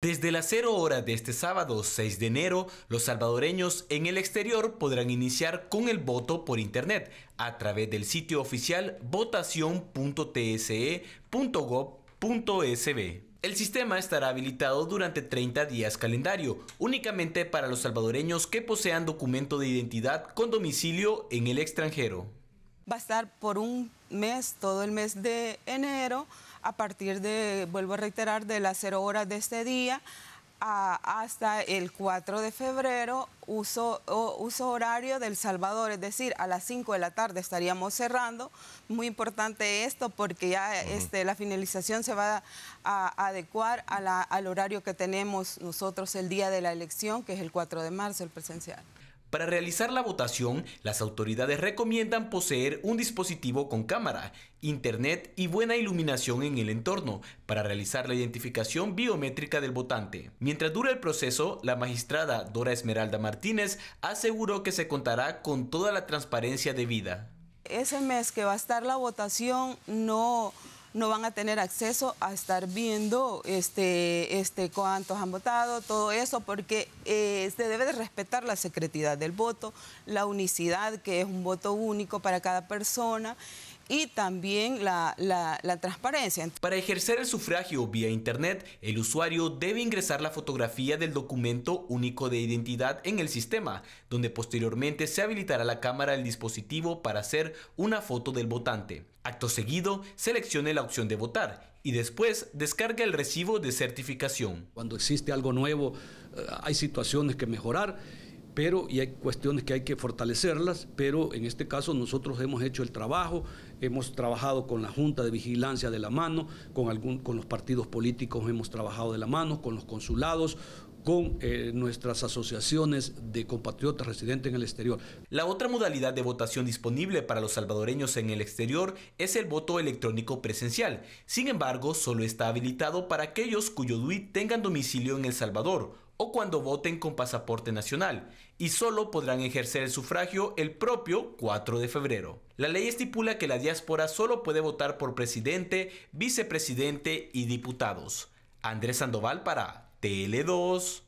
Desde las 0 horas de este sábado 6 de enero, los salvadoreños en el exterior podrán iniciar con el voto por Internet a través del sitio oficial votación.tse.gov.sb. El sistema estará habilitado durante 30 días calendario, únicamente para los salvadoreños que posean documento de identidad con domicilio en el extranjero va a estar por un mes, todo el mes de enero, a partir de, vuelvo a reiterar, de las 0 horas de este día hasta el 4 de febrero, uso, horario del Salvador, es decir, a las 5 de la tarde estaríamos cerrando. Muy importante esto porque ya este, la finalización se va a, adecuar al horario que tenemos nosotros el día de la elección, que es el 4 de marzo, el presencial. Para realizar la votación, las autoridades recomiendan poseer un dispositivo con cámara, internet y buena iluminación en el entorno para realizar la identificación biométrica del votante. Mientras dura el proceso, la magistrada Dora Esmeralda Martínez aseguró que se contará con toda la transparencia debida. Ese mes que va a estar la votación no no van a tener acceso a estar viendo este, este, cuántos han votado, todo eso, porque eh, se debe de respetar la secretidad del voto, la unicidad, que es un voto único para cada persona y también la, la, transparencia. Para ejercer el sufragio vía Internet, el usuario debe ingresar la fotografía del documento único de identidad en el sistema, donde posteriormente se habilitará la cámara del dispositivo para hacer una foto del votante. Acto seguido, seleccione la opción de votar y después descarga el recibo de certificación. Cuando existe algo nuevo, eh, hay situaciones que mejorar pero y hay cuestiones que hay que fortalecerlas, pero en este caso nosotros hemos hecho el trabajo, hemos trabajado con la Junta de Vigilancia de la mano, con, con los partidos políticos hemos trabajado de la mano, con los consulados, con eh, nuestras asociaciones de compatriotas residentes en el exterior. La otra modalidad de votación disponible para los salvadoreños en el exterior es el voto electrónico presencial. Sin embargo, solo está habilitado para aquellos cuyo DUI tengan domicilio en El Salvador o cuando voten con pasaporte nacional, y solo podrán ejercer el sufragio el propio 4 de febrero. La ley estipula que la diáspora solo puede votar por presidente, vicepresidente y diputados. Andrés Sandoval para TL2.